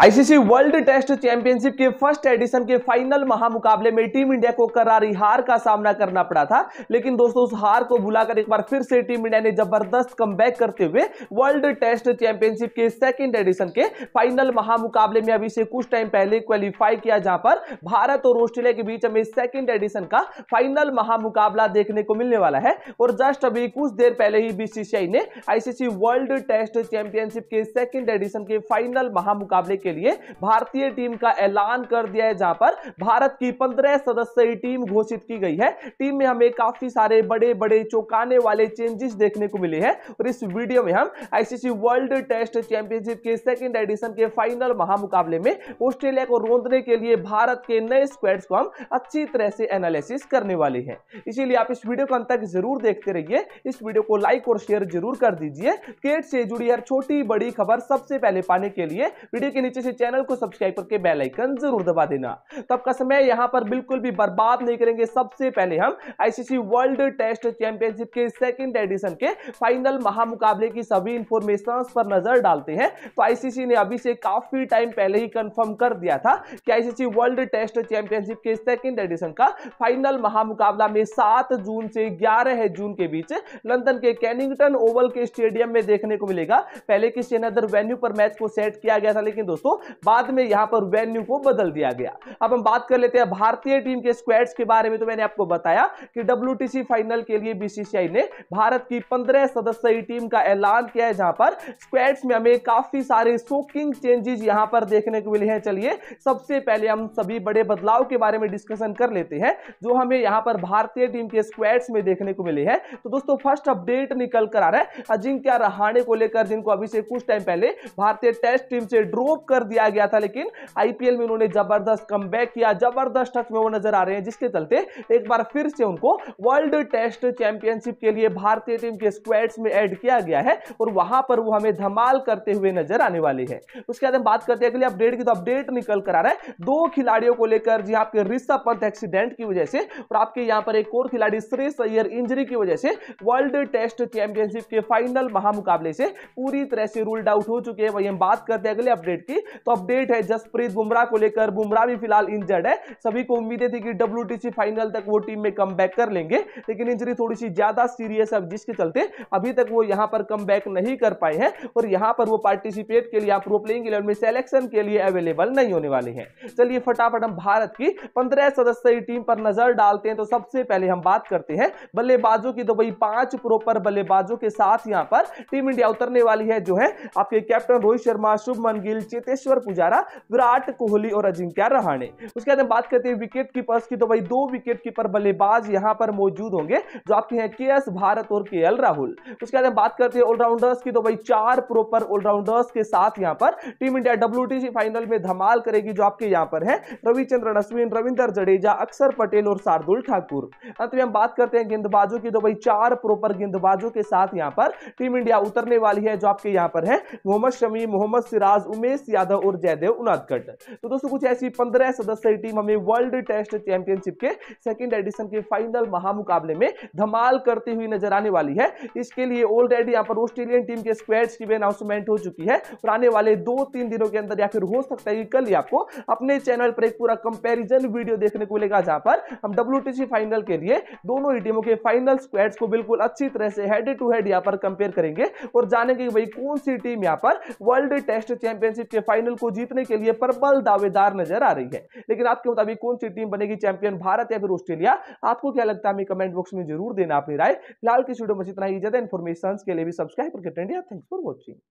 ICC World test championship के first edition के final महामुकाबले में टीम इंडिया को करारी हार का सामना करना पड़ा था लेकिन दोस्तों उस हार को भुलाकर एक बार फिर से टीम इंडिया ने जबरदस्त कम करते हुए वर्ल्ड टेस्ट चैंपियनशिप के सेकंड एडिशन के फाइनल महामुकाबले में अभी से कुछ टाइम पहले क्वालिफाई किया जहां पर भारत और ऑस्ट्रेलिया के बीच हमें सेकेंड एडिशन का फाइनल महामुकाबला देखने को मिलने वाला है और जस्ट अभी कुछ देर पहले ही बीसीसीआई ने आईसीसी वर्ल्ड टेस्ट चैंपियनशिप के सेकेंड एडिशन के फाइनल महामुकाबले के लिए भारतीय टीम का ऐलान कर दिया है जहां पर भारत की पंद्रह सदस्यीय टीम घोषित की गई है टीम में हमें काफी सारे बड़े बड़े चौंकाने वाले चेंजेस देखने को मिले हैं और इस वीडियो में हम आईसीसी वर्ल्ड टेस्ट चैंपियनशिप के सेकेंड एडिशन के फाइनल महामुकाबले में ऑस्ट्रेलिया को रोंदने के लिए भारत के नए स्क्वाड्स को हम अच्छी तरह से एनालिसिस करने वाले हैं इसीलिए आप इस वीडियो को अंत तक जरूर देखते रहिए इस वीडियो को लाइक और शेयर जरूर कर दीजिए क्रिकेट से जुड़ी हर छोटी बड़ी खबर सबसे पहले पाने के लिए वीडियो के नीचे नीचे से चैनल को सब्सक्राइब करके बेल आइकन जरूर दबा देना तब तो का समय यहाँ पर बिल्कुल भी बर्बाद नहीं करेंगे सबसे पहले हम आईसीसी वर्ल्ड टेस्ट चैंपियनशिप के सेकंड एडिशन के फाइनल महामुकाबले की सभी इंफॉर्मेशन पर नजर डालते हैं तो आईसीसी ने अभी से काफी टाइम पहले ही कंफर्म कर दिया था कि आईसीसी वर्ल्ड टेस्ट चैंपियनशिप के सेकेंड एडिशन का फाइनल महामुकाबला में सात जून से ग्यारह जून के बीच लंदन के कैनिंगटन ओवल के स्टेडियम में देखने को मिलेगा पहले किसी अनदर वेन्यू पर मैच को सेट किया गया था लेकिन दोस्तों दोस्तों बाद में यहां पर वेन्यू को बदल दिया गया अब हम बात कर लेते हैं भारतीय टीम के स्क्वाड्स के बारे में तो मैंने आपको बताया कि डब्ल्यू फाइनल के लिए बीसीसीआई ने भारत की पंद्रह सदस्यीय टीम का ऐलान किया है जहां पर स्क्वाड्स में हमें काफी सारे शोकिंग चेंजेस यहां पर देखने को मिले हैं चलिए सबसे पहले हम सभी बड़े बदलाव के बारे में डिस्कशन कर लेते हैं जो हमें यहां पर भारतीय टीम के स्क्वाड्स में देखने को मिले हैं तो दोस्तों फर्स्ट अपडेट निकल कर आ रहा है अजिंक्य रहाणे को लेकर जिनको अभी से कुछ टाइम पहले भारतीय टेस्ट टीम से ड्रॉप कर दिया गया था लेकिन आईपीएल में उन्होंने जबरदस्त कम किया जबरदस्त टच में वो नजर आ रहे हैं जिसके चलते एक बार फिर से उनको वर्ल्ड टेस्ट चैंपियनशिप के लिए भारतीय टीम के स्क्वाड्स में एड किया गया है और वहां पर वो हमें धमाल करते हुए नजर आने वाले है उसके बाद हम बात करते हैं अगले अपडेट की तो अपडेट निकल कर आ रहा है दो खिलाड़ियों को लेकर जी हाँ, आपके ऋषभ पंत एक्सीडेंट की वजह से और आपके यहाँ पर एक और खिलाड़ी श्रेयस अय्यर इंजरी की वजह से वर्ल्ड टेस्ट चैंपियनशिप के फाइनल महामुकाबले से पूरी तरह से रूल्ड आउट हो चुके हैं वही हम बात करते हैं अगले अपडेट की तो अपडेट है जसप्रीत बुमराह को लेकर बुमराह भी फिलहाल इंजर्ड है सभी को उम्मीदें थी कि डब्ल्यू फाइनल तक वो टीम में कम कर लेंगे लेकिन इंजरी थोड़ी सी ज्यादा सीरियस है जिसके चलते अभी तक वो यहाँ पर कम नहीं कर पाए हैं और यहाँ पर वो पार्टिसिपेट के लिए आप प्रो प्लेइंग इलेवन में सेलेक्शन के लिए अवेलेबल नहीं होने वाले हैं चलिए फटाफट हम भारत की पंद्रह सदस्यीय टीम पर नजर डालते हैं तो सबसे पहले हम बात करते हैं बल्लेबाजों की तो भाई पांच प्रोपर बल्लेबाजों के साथ यहाँ पर टीम इंडिया उतरने वाली है जो है आपके कैप्टन रोहित शर्मा शुभमन गिल चेत चेतेश्वर पुजारा विराट कोहली और अजिंक्य रहाणे उसके बाद हम बात करते हैं विकेट कीपर्स की तो भाई दो विकेट कीपर बल्लेबाज यहाँ पर मौजूद होंगे जो आपके हैं के एस भारत और के एल राहुल उसके बाद हम बात करते हैं ऑलराउंडर्स की तो भाई चार प्रोपर ऑलराउंडर्स के साथ यहाँ पर टीम इंडिया डब्ल्यू फाइनल में धमाल करेगी जो आपके यहाँ पर है रविचंद्रन अश्विन रविंदर जडेजा अक्षर पटेल और शार्दुल ठाकुर अंत में हम बात करते हैं गेंदबाजों की तो भाई चार प्रोपर गेंदबाजों के साथ यहाँ पर टीम इंडिया उतरने वाली है जो आपके यहाँ पर है मोहम्मद शमी मोहम्मद सिराज उमेश यादव और जयदेव उनादकट तो दोस्तों कुछ ऐसी पंद्रह सदस्यीय टीम हमें वर्ल्ड टेस्ट चैंपियनशिप के सेकेंड एडिशन के फाइनल महामुकाबले में धमाल करती हुई नजर आने वाली है इसके लिए ऑलरेडी यहाँ पर ऑस्ट्रेलियन टीम के स्क्वाड्स की भी अनाउंसमेंट हो चुकी है और आने वाले दो तीन दिनों के अंदर या फिर हो सकता है कि कल ही आपको अपने चैनल पर एक पूरा कंपेरिजन वीडियो देखने को मिलेगा जहां पर हम डब्ल्यू फाइनल के लिए दोनों ही टीमों के फाइनल स्क्वाड्स को बिल्कुल अच्छी तरह से हेड टू हेड यहाँ पर कंपेयर करेंगे और जानेंगे भाई कौन सी टीम यहाँ पर वर्ल्ड टेस्ट चैंपियनशिप के फाइनल को जीतने के लिए प्रबल दावेदार नजर आ रही है लेकिन आपके मुताबिक कौन सी टीम बनेगी चैंपियन भारत या फिर ऑस्ट्रेलिया आपको क्या लगता है कमेंट बॉक्स में जरूर देना अपनी राय लाल की स्टूडियो में जितना ही ज्यादा इन्फॉर्मेशन के लिए भी सब्सक्राइब करके इंडिया थैंक्स फॉर वॉचिंग